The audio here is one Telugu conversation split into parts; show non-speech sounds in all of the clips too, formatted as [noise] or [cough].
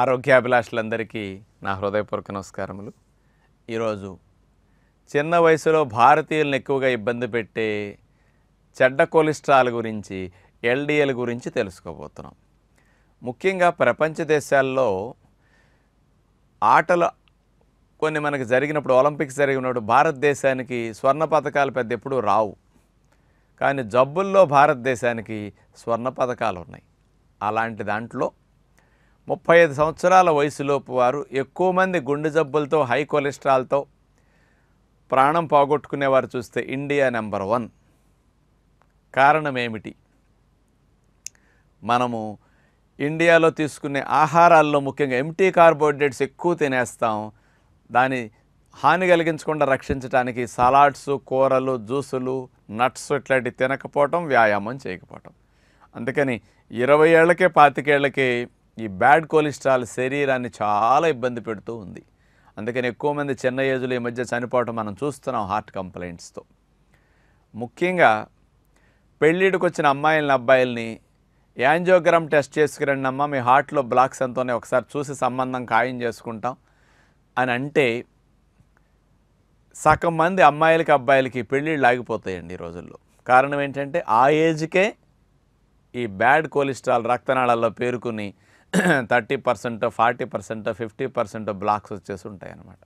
ఆరోగ్యాభిలాషులందరికీ నా హృదయపూర్వక నమస్కారములు ఈరోజు చిన్న వయసులో భారతీయులను ఎక్కువగా ఇబ్బంది పెట్టే చెడ్డ కొలెస్ట్రాల్ గురించి ఎల్డిఎల్ గురించి తెలుసుకోబోతున్నాం ముఖ్యంగా ప్రపంచ దేశాల్లో ఆటలు కొన్ని మనకు జరిగినప్పుడు ఒలింపిక్స్ జరిగినప్పుడు భారతదేశానికి స్వర్ణ పథకాలు పెద్ద ఎప్పుడూ రావు కానీ జబ్బుల్లో భారతదేశానికి స్వర్ణ పథకాలు ఉన్నాయి అలాంటి దాంట్లో ముప్పై ఐదు సంవత్సరాల వయసులోపు వారు ఎక్కువ మంది గుండె జబ్బులతో హై కొలెస్ట్రాల్తో ప్రాణం పోగొట్టుకునేవారు చూస్తే ఇండియా నెంబర్ వన్ కారణం ఏమిటి మనము ఇండియాలో తీసుకునే ఆహారాల్లో ముఖ్యంగా ఎంటీ కార్బోహైడ్రేట్స్ ఎక్కువ తినేస్తాం దాని హాని కలిగించకుండా రక్షించడానికి సలాడ్స్ కూరలు జ్యూసులు నట్స్ ఇట్లాంటివి తినకపోవటం వ్యాయామం చేయకపోవటం అందుకని ఇరవై ఏళ్ళకే పాతికేళ్ళకి ఈ బ్యాడ్ కొలెస్ట్రాల్ శరీరాన్ని చాలా ఇబ్బంది పెడుతూ ఉంది అందుకని ఎక్కువ మంది చిన్న ఏజ్లో ఈ మధ్య చనిపోవటం మనం చూస్తున్నాం హార్ట్ కంప్లైంట్స్తో ముఖ్యంగా పెళ్ళిడికి వచ్చిన అమ్మాయిలని అబ్బాయిల్ని యాంజోగ్రామ్ టెస్ట్ చేసుకురండి అమ్మ మీ హార్ట్లో బ్లాక్స్ ఎంతోనే ఒకసారి చూసి సంబంధం ఖాయం చేసుకుంటాం అని అంటే సగం మంది అమ్మాయిలకి అబ్బాయిలకి పెళ్ళిళ్ళు ఆగిపోతాయండి ఈ రోజుల్లో కారణం ఏంటంటే ఆ ఏజ్కే ఈ బ్యాడ్ కొలెస్ట్రాల్ రక్తనాళాల్లో పేరుకుని thirty percent forty percent fifty percent blocks వచ్చేసి ఉంటాయి అన్నమాట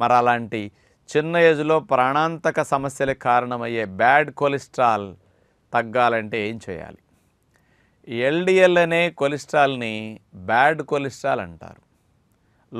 మరి అలాంటి చిన్న ఏజ్లో ప్రాణాంతక సమస్యలకు కారణమయ్యే బ్యాడ్ కొలెస్ట్రాల్ తగ్గాలంటే ఏం చేయాలి ఎల్డిఎల్ అనే కొలెస్ట్రాల్ని బ్యాడ్ కొలెస్ట్రాల్ అంటారు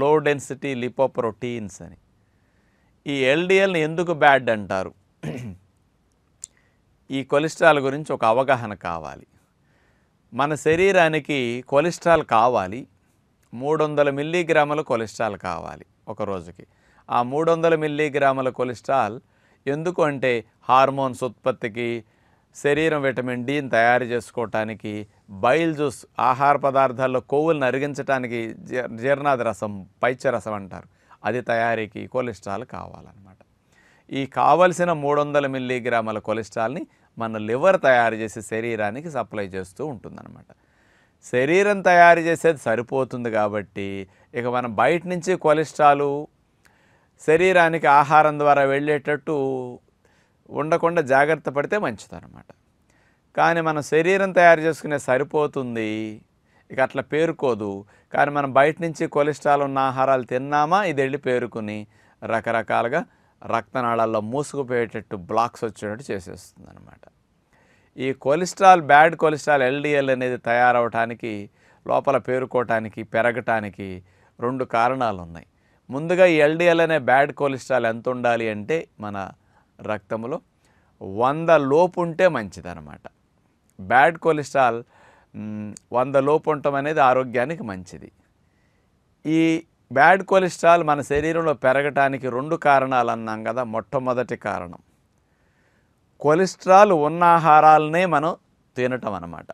లో డెన్సిటీ లిపోప్రోటీన్స్ అని ఈ ఎల్డిఎల్ని ఎందుకు బ్యాడ్ అంటారు ఈ కొలెస్ట్రాల్ గురించి ఒక అవగాహన కావాలి మన శరీరానికి కొలెస్ట్రాల్ కావాలి మూడు వందల మిల్లీగ్రాముల కొలెస్ట్రాల్ కావాలి ఒక రోజుకి ఆ మూడు వందల మిల్లీగ్రాముల కొలెస్ట్రాల్ ఎందుకు అంటే హార్మోన్స్ ఉత్పత్తికి శరీరం విటమిన్ డిని తయారు చేసుకోవటానికి బైల్ జ్యూస్ ఆహార పదార్థాల్లో కొవ్వులను అరిగించడానికి జీర్ణాది రసం పైచ రసం అంటారు అది తయారీకి కొలెస్ట్రాల్ కావాలన్నమాట ఈ కావలసిన మూడు వందల మిల్లీగ్రాముల కొలెస్ట్రాల్ని మన లివర్ తయారు చేసే శరీరానికి సప్లై చేస్తూ ఉంటుందన్నమాట శరీరం తయారు చేసేది సరిపోతుంది కాబట్టి ఇక మనం బయట నుంచి కొలెస్ట్రాలు శరీరానికి ఆహారం ద్వారా వెళ్ళేటట్టు ఉండకుండా జాగ్రత్త పడితే మంచిదన్నమాట కానీ మన శరీరం తయారు చేసుకునే సరిపోతుంది ఇక అట్లా పేరుకోదు కానీ మనం బయట నుంచి కొలెస్ట్రాల్ ఉన్న ఆహారాలు తిన్నామా ఇది వెళ్ళి పేరుకుని రకరకాలుగా రక్తనాళాల్లో మూసుకుపోయేటట్టు బ్లాక్స్ వచ్చేటట్టు చేసేస్తుంది అనమాట ఈ కొలెస్ట్రాల్ బ్యాడ్ కొలెస్ట్రాల్ ఎల్డిఎల్ అనేది తయారవటానికి లోపల పేరుకోవటానికి పెరగటానికి రెండు కారణాలు ఉన్నాయి ముందుగా ఈ ఎల్డిఎల్ అనే బ్యాడ్ కొలెస్ట్రాల్ ఎంత ఉండాలి అంటే మన రక్తంలో వంద లోపు ఉంటే మంచిదన్నమాట బ్యాడ్ కొలెస్ట్రాల్ వంద లోపు ఉండటం అనేది ఆరోగ్యానికి మంచిది ఈ బ్యాడ్ కొలెస్ట్రాల్ మన శరీరంలో పెరగటానికి రెండు కారణాలు అన్నాం కదా మొట్టమొదటి కారణం కొలెస్ట్రాల్ ఉన్న ఆహారాలనే మనం తినటం అన్నమాట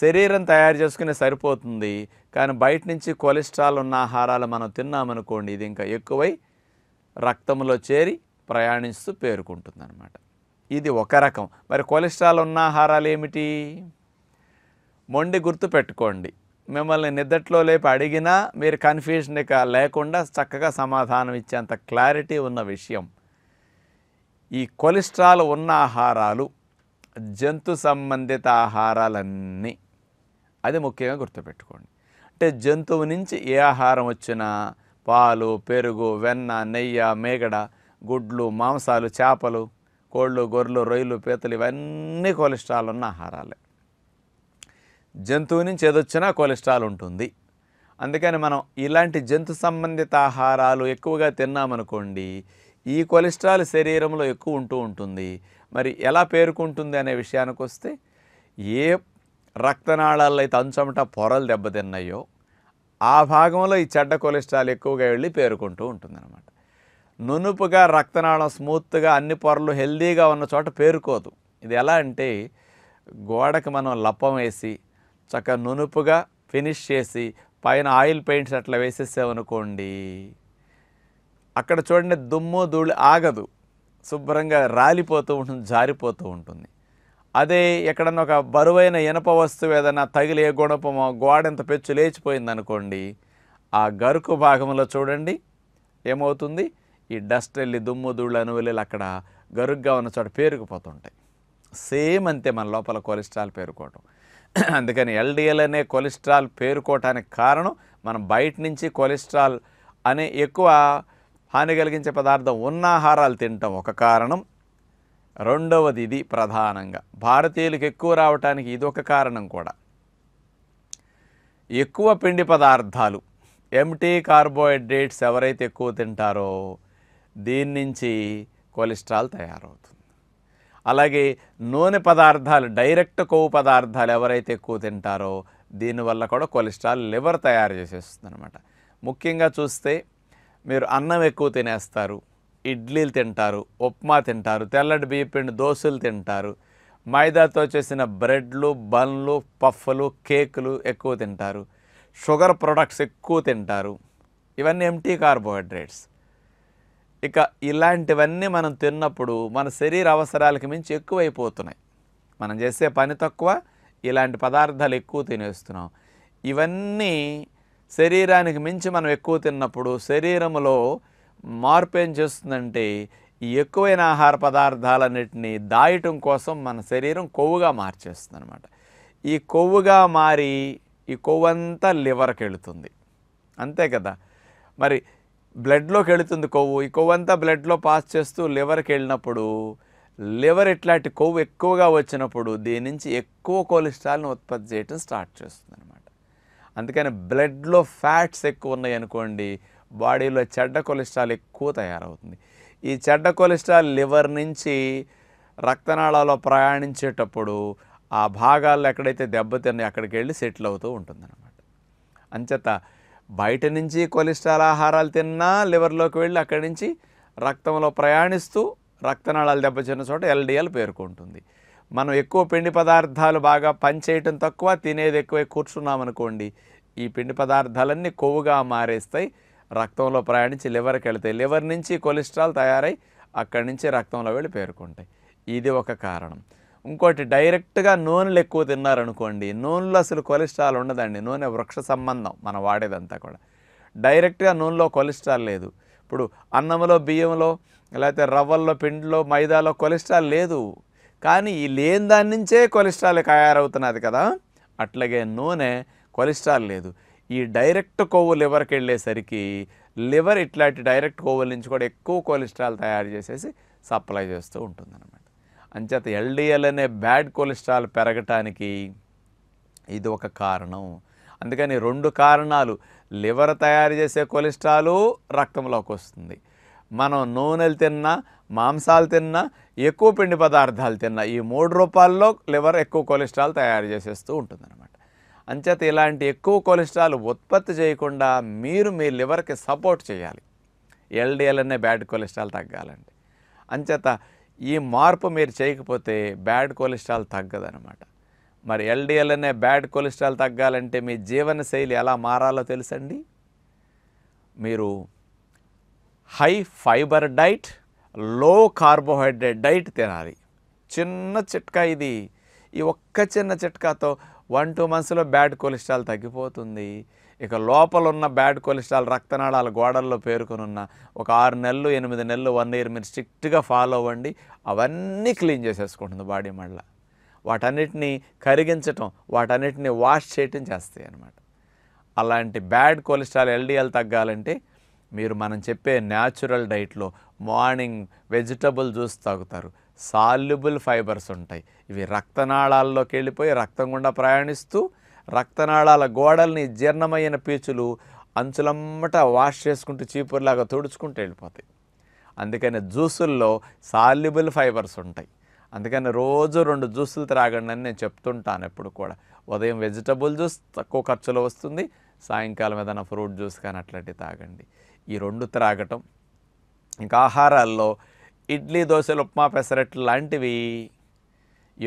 శరీరం తయారు చేసుకునే సరిపోతుంది కానీ బయట నుంచి కొలెస్ట్రాల్ ఉన్న ఆహారాలు మనం తిన్నామనుకోండి ఇది ఇంకా ఎక్కువై రక్తంలో చేరి ప్రయాణిస్తూ పేరుకుంటుంది అనమాట ఇది ఒక రకం మరి కొలెస్ట్రాల్ ఉన్న ఆహారాలు ఏమిటి మొండి గుర్తు పెట్టుకోండి మిమ్మల్ని నిద్దట్లో లేపి అడిగినా మీరు కన్ఫ్యూజన్ లేకుండా చక్కగా సమాధానం ఇచ్చేంత క్లారిటీ ఉన్న విషయం ఈ కొలెస్ట్రాల్ ఉన్న ఆహారాలు జంతు సంబంధిత ఆహారాలన్నీ అది ముఖ్యంగా గుర్తుపెట్టుకోండి అంటే జంతువు నుంచి ఏ ఆహారం వచ్చినా పాలు పెరుగు వెన్న నెయ్యి మేగడ గుడ్లు మాంసాలు చేపలు కోళ్ళు గొర్రెలు రొయ్యలు పీతలు ఇవన్నీ కొలెస్ట్రాల్ ఉన్న ఆహారాలే జంతువు నుంచి ఏదొచ్చినా కొలెస్ట్రాల్ ఉంటుంది అందుకని మనం ఇలాంటి జంతు సంబంధిత ఆహారాలు ఎక్కువగా తిన్నామనుకోండి ఈ కొలెస్ట్రాల్ శరీరంలో ఎక్కువ ఉంటూ ఉంటుంది మరి ఎలా పేరుకుంటుంది అనే విషయానికి వస్తే ఏ రక్తనాళాల్లో అయితే అంచమట పొరలు దెబ్బతిన్నాయో ఆ భాగంలో ఈ చెడ్డ కొలెస్ట్రాల్ ఎక్కువగా వెళ్ళి పేరుకుంటూ ఉంటుందన్నమాట నునుపుగా రక్తనాళం స్మూత్గా అన్ని పొరలు హెల్దీగా ఉన్న చోట పేరుకోదు ఇది ఎలా అంటే గోడకి మనం లప్పం వేసి చక్కగా నునుపుగా ఫినిష్ చేసి పైన ఆయిల్ పెయింట్స్ అట్లా వేసేసామనుకోండి అక్కడ చూడండి దుమ్ము ధూళి ఆగదు శుభ్రంగా రాలిపోతూ ఉంటుంది జారిపోతూ ఉంటుంది అదే ఎక్కడన్నా ఒక బరువైన ఇనప వస్తువు ఏదైనా తగిలే గుణపమో గోడెంత పెచ్చు లేచిపోయింది అనుకోండి ఆ గరుకు భాగంలో చూడండి ఏమవుతుంది ఈ డస్ట్ వెళ్ళి దుమ్ము ధూళ్ళు అనువెళ్ళు అక్కడ గరుగ్గా ఉన్న చోట పేరుకుపోతుంటాయి సేమ్ అంతే మన లోపల కొలెస్ట్రాల్ పేరుకోవటం అందుకని ఎల్డిఎల్ అనే కొలెస్ట్రాల్ పేరుకోవటానికి కారణం మనం బయట నుంచి కొలెస్ట్రాల్ అనే ఎక్కువ హాని కలిగించే పదార్థం ఉన్న ఆహారాలు తినటం ఒక కారణం రెండవది ఇది ప్రధానంగా భారతీయులకు ఎక్కువ రావటానికి ఇది ఒక కారణం కూడా ఎక్కువ పిండి పదార్థాలు ఎంటీ కార్బోహైడ్రేట్స్ ఎవరైతే ఎక్కువ తింటారో దీని నుంచి కొలెస్ట్రాల్ తయారవుతుంది అలాగే నూనె పదార్థాలు డైరెక్ట్ కొవ్వు పదార్థాలు ఎవరైతే ఎక్కువ తింటారో దీనివల్ల కూడా కొలెస్ట్రాల్ లివర్ తయారు చేసేస్తుంది అనమాట ముఖ్యంగా చూస్తే మీరు అన్నం ఎక్కువ తినేస్తారు ఇడ్లీలు తింటారు ఉప్మా తింటారు తెల్లటి బియ్యపిండి దోశలు తింటారు మైదాతో చేసిన బ్రెడ్లు బన్లు పఫ్ఫలు కేకులు ఎక్కువ తింటారు షుగర్ ప్రొడక్ట్స్ ఎక్కువ తింటారు ఇవన్నీ ఎంటీ కార్బోహైడ్రేట్స్ ఇక ఇలాంటివన్నీ మనం తిన్నప్పుడు మన శరీర అవసరాలకు మించి ఎక్కువైపోతున్నాయి మనం చేసే పని తక్కువ ఇలాంటి పదార్థాలు ఎక్కువ తినేస్తున్నాం ఇవన్నీ శరీరానికి మించి మనం ఎక్కువ తిన్నప్పుడు శరీరంలో మార్పు ఏం చేస్తుందంటే ఎక్కువైన ఆహార పదార్థాలన్నిటిని దాయటం కోసం మన శరీరం కొవ్వుగా మార్చేస్తుంది అనమాట ఈ కొవ్వుగా మారి ఈ కొవ్వు అంతా లివర్కి వెళుతుంది అంతే కదా మరి బ్లడ్లోకి వెళుతుంది కొవ్వు ఈ కొవ్వు అంతా బ్లడ్లో పాస్ చేస్తూ లివర్కి వెళ్ళినప్పుడు లివర్ ఇట్లాంటి కొవ్వు ఎక్కువగా వచ్చినప్పుడు దీని నుంచి ఎక్కువ కొలెస్ట్రాల్ని ఉత్పత్తి చేయటం స్టార్ట్ చేస్తుంది అనమాట అందుకని బ్లడ్లో ఫ్యాట్స్ ఎక్కువ ఉన్నాయి అనుకోండి బాడీలో చెడ్డ కొలెస్ట్రాల్ ఎక్కువ తయారవుతుంది ఈ చెడ్డ కొలెస్ట్రాల్ లివర్ నుంచి రక్తనాళాలో ప్రయాణించేటప్పుడు ఆ భాగాల్లో ఎక్కడైతే దెబ్బతిన్నాయో అక్కడికి వెళ్ళి సెటిల్ అవుతూ ఉంటుందన్నమాట అంచేత బయట నుంచి కొలెస్ట్రాల్ ఆహారాలు తిన్నా లివర్లోకి వెళ్ళి అక్కడి నుంచి రక్తంలో ప్రయాణిస్తూ రక్తనాళాలు దెబ్బతిన్న చోట ఎల్డిఎల్ పేర్కొంటుంది మనం ఎక్కువ పిండి పదార్థాలు బాగా పనిచేయటం తక్కువ తినేది ఎక్కువే కూర్చున్నామనుకోండి ఈ పిండి పదార్థాలన్నీ కొవ్వుగా మారేస్తాయి రక్తంలో ప్రయాణించి లివర్కి వెళతాయి లివర్ నుంచి కొలెస్ట్రాల్ తయారై అక్కడి నుంచి రక్తంలో వెళ్ళి పేరుకుంటాయి ఇది ఒక కారణం ఇంకోటి డైరెక్ట్గా నూనెలు ఎక్కువ తిన్నారనుకోండి నూనెలో అసలు కొలెస్ట్రాల్ ఉండదండి నూనె వృక్ష సంబంధం మనం వాడేదంతా కూడా డైరెక్ట్గా నూనెలో కొలెస్ట్రాల్ లేదు ఇప్పుడు అన్నంలో బియ్యంలో లేకపోతే రవ్వల్లో పిండిలో మైదాలో కొలెస్ట్రాల్ లేదు కానీ ఈ లేని దాని నుంచే కొలెస్ట్రాల్ తయారవుతున్నది కదా అట్లాగే నూనె కొలెస్ట్రాల్ లేదు ఈ డైరెక్ట్ కొవ్వు లివర్కి వెళ్ళేసరికి లివర్ ఇట్లాంటి డైరెక్ట్ కొవ్వుల నుంచి కూడా ఎక్కువ కొలెస్ట్రాల్ తయారు చేసేసి సప్లై చేస్తూ ఉంటుంది అనమాట అంచేత ఎల్డిఎల్ అనే బ్యాడ్ కొలెస్ట్రాల్ పెరగటానికి ఇది ఒక కారణం అందుకని రెండు కారణాలు లివర్ తయారు చేసే కొలెస్ట్రాలు రక్తంలోకి వస్తుంది మనం నూనెలు తిన్నా మాంసాలు తిన్నా ఎక్కువ పిండి పదార్థాలు తిన్నా ఈ మూడు రూపాల్లో లివర్ ఎక్కువ కొలెస్ట్రాల్ తయారు చేసేస్తూ ఉంటుందన్నమాట అంచేత ఇలాంటి ఎక్కువ కొలెస్ట్రాల్ ఉత్పత్తి చేయకుండా మీరు మీ లివర్కి సపోర్ట్ చేయాలి ఎల్డిఎల్ అనే బ్యాడ్ కొలెస్ట్రాల్ తగ్గాలండి అంచేత ఈ మార్పు మీరు చేయకపోతే బ్యాడ్ కొలెస్ట్రాల్ తగ్గదనమాట మరి ఎల్డిఎల్ అనే బ్యాడ్ కొలెస్ట్రాల్ తగ్గాలంటే మీ జీవనశైలి ఎలా మారాలో తెలుసండి మీరు హై ఫైబర్ డైట్ లో కార్బోహైడ్రేట్ డైట్ తినాలి చిన్న చిట్కా ఇది ఈ ఒక్క చిన్న చిట్కాతో వన్ టూ మంత్స్లో బ్యాడ్ కొలెస్ట్రాల్ తగ్గిపోతుంది ఇక లోపల ఉన్న బ్యాడ్ కొలెస్ట్రాల్ రక్తనాళాల గోడల్లో పేరుకొని ఉన్న ఒక ఆరు నెలలు ఎనిమిది నెలలు వన్ ఇయర్ మీరు స్ట్రిక్ట్గా ఫాలో అవ్వండి అవన్నీ క్లీన్ చేసేసుకుంటుంది బాడీ మళ్ళీ వాటన్నిటిని కరిగించటం వాటన్నిటిని వాష్ చేయటం చేస్తాయి అన్నమాట అలాంటి బ్యాడ్ కొలెస్ట్రాల్ ఎల్డిఎల్ తగ్గాలంటే మీరు మనం చెప్పే న్యాచురల్ డైట్లో మార్నింగ్ వెజిటబుల్ జ్యూస్ తాగుతారు సాల్యుబుల్ ఫైబర్స్ ఉంటాయి ఇవి రక్తనాళాల్లోకి వెళ్ళిపోయి రక్తం గుండా ప్రయాణిస్తూ రక్తనాళాల గోడల్ని జీర్ణమైన పీచులు అంచులమ్మట వాష్ చేసుకుంటూ చీపురులాగా తుడుచుకుంటూ వెళ్ళిపోతాయి అందుకని జ్యూసుల్లో సాల్యుబుల్ ఫైబర్స్ ఉంటాయి అందుకని రోజు రెండు జ్యూసులు త్రాగండి అని నేను చెప్తుంటాను ఎప్పుడు కూడా ఉదయం వెజిటబుల్ జ్యూస్ తక్కువ ఖర్చులో వస్తుంది సాయంకాలం ఏదైనా ఫ్రూట్ జ్యూస్ కానీ అట్లాంటివి తాగండి ఈ రెండు త్రాగటం ఇంకా ఆహారాల్లో ఇడ్లీ దోశలు ఉప్మా పెసరట్లు లాంటివి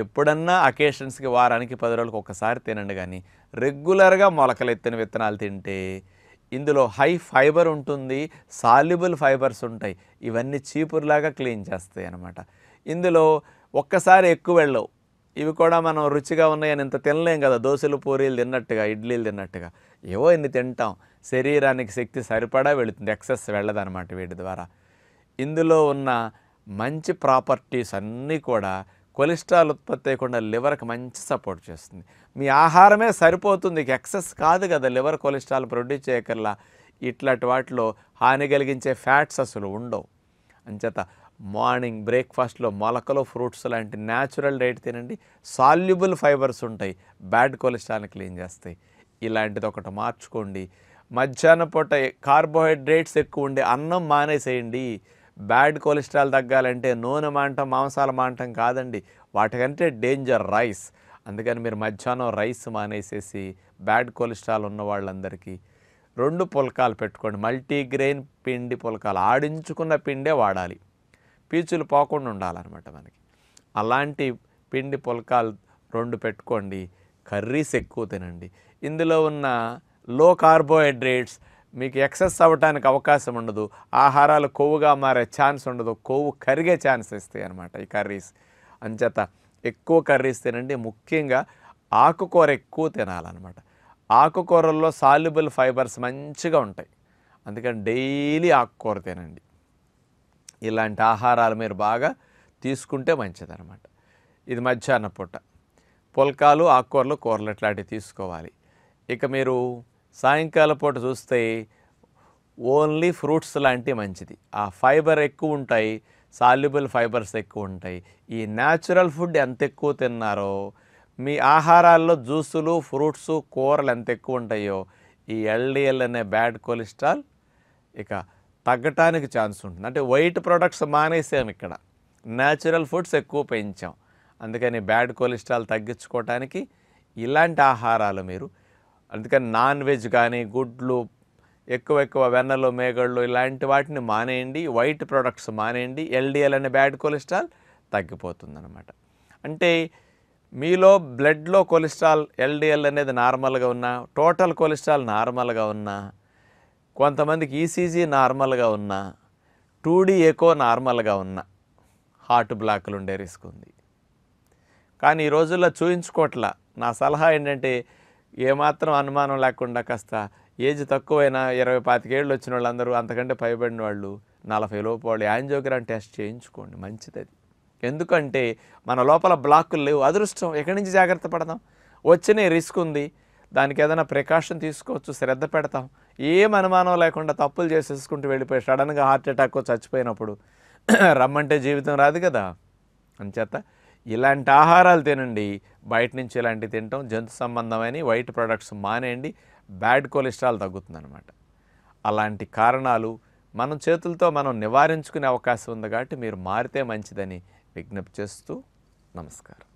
ఎప్పుడన్నా అకేషన్స్కి వారానికి పది రోజులకు ఒకసారి తినండి కానీ రెగ్యులర్గా మొలకలు ఎత్తిన విత్తనాలు తింటే ఇందులో హై ఫైబర్ ఉంటుంది సాల్యుబుల్ ఫైబర్స్ ఉంటాయి ఇవన్నీ చీపురులాగా క్లీన్ చేస్తాయి అన్నమాట ఇందులో ఒక్కసారి ఎక్కువ వెళ్ళవు ఇవి కూడా మనం రుచిగా ఉన్నాయని ఇంత తినలేం కదా దోశలు పూరీలు తిన్నట్టుగా ఇడ్లీలు తిన్నట్టుగా ఏవో ఇన్ని తింటాం శరీరానికి శక్తి సరిపడా వెళుతుంది ఎక్సెస్ వెళ్ళదు అనమాట వీటి ద్వారా ఇందులో ఉన్న మంచి ప్రాపర్టీస్ అన్నీ కూడా కొలెస్ట్రాల్ ఉత్పత్తి అయ్యకుండా లివర్కి మంచి సపోర్ట్ చేస్తుంది మీ ఆహారమే సరిపోతుంది ఎక్సెస్ కాదు కదా లివర్ కొలెస్ట్రాల్ ప్రొడ్యూస్ చేయకల్లా ఇట్లాంటి వాటిలో హాని కలిగించే ఫ్యాట్స్ అసలు ఉండవు అంచేత మార్నింగ్ బ్రేక్ఫాస్ట్లో మొలకలు ఫ్రూట్స్ లాంటి న్యాచురల్ డైట్ తినండి సాల్యుబుల్ ఫైబర్స్ ఉంటాయి బ్యాడ్ కొలెస్ట్రాల్ని క్లీన్ చేస్తాయి ఇలాంటిది ఒకటి మార్చుకోండి మధ్యాహ్న పూట కార్బోహైడ్రేట్స్ ఎక్కువ ఉండే అన్నం మానేసేయండి బ్యాడ్ కొలెస్ట్రాల్ తగ్గాలంటే నూనె మాంటం మాంసాల మాంటం కాదండి వాటికంటే డేంజర్ రైస్ అందుకని మీరు మధ్యాహ్నం రైస్ మానేసేసి బ్యాడ్ కొలెస్ట్రాల్ ఉన్న వాళ్ళందరికీ రెండు పులకాలు పెట్టుకోండి మల్టీగ్రెయిన్ పిండి పులకాలు ఆడించుకున్న పిండే వాడాలి పీచులు పోకుండా ఉండాలన్నమాట మనకి అలాంటి పిండి పుల్కాలు రెండు పెట్టుకోండి కర్రీస్ ఎక్కువ తినండి ఇందులో ఉన్న లో కార్బోహైడ్రేట్స్ మీకు ఎక్సెస్ అవ్వటానికి అవకాశం ఉండదు ఆహారాలు కొవ్వుగా మారే ఛాన్స్ ఉండదు కొవ్వు కరిగే ఛాన్స్ ఇస్తాయి అనమాట ఈ కర్రీస్ అంచేత ఎక్కువ కర్రీస్ తినండి ముఖ్యంగా ఆకుకూర ఎక్కువ తినాలన్నమాట ఆకుకూరల్లో సాల్యుబుల్ ఫైబర్స్ మంచిగా ఉంటాయి అందుకని డైలీ ఆకుకూర తినండి ఇలాంటి ఆహారాలు మీరు బాగా తీసుకుంటే మంచిదన్నమాట ఇది మధ్యాహ్న పూట పుల్కాలు ఆకుకూరలు కూరలు ఇట్లాంటివి తీసుకోవాలి ఇక మీరు సాయంకాల పూట చూస్తే ఓన్లీ ఫ్రూట్స్ లాంటివి మంచిది ఆ ఫైబర్ ఎక్కువ ఉంటాయి సాల్యుబుల్ ఫైబర్స్ ఎక్కువ ఉంటాయి ఈ న్యాచురల్ ఫుడ్ ఎంత ఎక్కువ తిన్నారో మీ ఆహారాల్లో జ్యూసులు ఫ్రూట్స్ కూరలు ఎంత ఎక్కువ ఉంటాయో ఈ ఎల్డిఎల్ అనే బ్యాడ్ కొలెస్ట్రాల్ ఇక తగ్గటానికి ఛాన్స్ ఉంటుంది అంటే వైట్ ప్రొడక్ట్స్ మానేసాం ఇక్కడ న్యాచురల్ ఫుడ్స్ ఎక్కువ పెంచాం అందుకని బ్యాడ్ కొలెస్ట్రాల్ తగ్గించుకోవటానికి ఇలాంటి ఆహారాలు మీరు అందుకని నాన్ వెజ్ కానీ గుడ్లు ఎక్కువ ఎక్కువ వెన్నలు మేగళ్ళు ఇలాంటి వాటిని మానేయండి వైట్ ప్రొడక్ట్స్ మానేయండి ఎల్డిఎల్ అనే బ్యాడ్ కొలెస్ట్రాల్ తగ్గిపోతుందన్నమాట అంటే మీలో బ్లడ్లో కొలెస్ట్రాల్ ఎల్డిఎల్ అనేది నార్మల్గా ఉన్నా టోటల్ కొలెస్ట్రాల్ నార్మల్గా ఉన్నా కొంతమందికి ఈసీజీ e నార్మల్గా ఉన్నా టూడీ ఎకో నార్మల్గా ఉన్నా హార్ట్ బ్లాక్లు ఉండే రిస్క్ ఉంది కానీ ఈ రోజుల్లో చూయించుకోవట్లా నా సలహా ఏంటంటే ఏమాత్రం అనుమానం లేకుండా కాస్త ఏజ్ తక్కువైనా ఇరవై పాతికేళ్ళు వచ్చిన వాళ్ళందరూ అంతకంటే పైబడిన వాళ్ళు నలభై లోపు వాళ్ళు యాంజియోగ్రామ్ టెస్ట్ చేయించుకోండి మంచిది ఎందుకంటే మన లోపల బ్లాకులు లేవు అదృష్టం ఎక్కడి నుంచి జాగ్రత్త పడదాం వచ్చిన రిస్క్ ఉంది దానికి ఏదైనా ప్రికాషన్ తీసుకోవచ్చు శ్రద్ధ పెడతాం ఏం అనుమానం లేకుండా తప్పులు చేసేసుకుంటూ వెళ్ళిపోయి సడన్గా హార్ట్ అటాక్ చచ్చిపోయినప్పుడు [clears throat] రమ్మంటే జీవితం రాదు కదా అంచేత ఇలాంటి ఆహారాలు తినండి బయట నుంచి ఇలాంటివి తినటం జంతు సంబంధమైన వైట్ ప్రొడక్ట్స్ మానేయండి బ్యాడ్ కొలెస్ట్రాల్ తగ్గుతుందనమాట అలాంటి కారణాలు మనం చేతులతో మనం నివారించుకునే అవకాశం ఉంది కాబట్టి మీరు మారితే మంచిదని విజ్ఞప్తి చేస్తూ నమస్కారం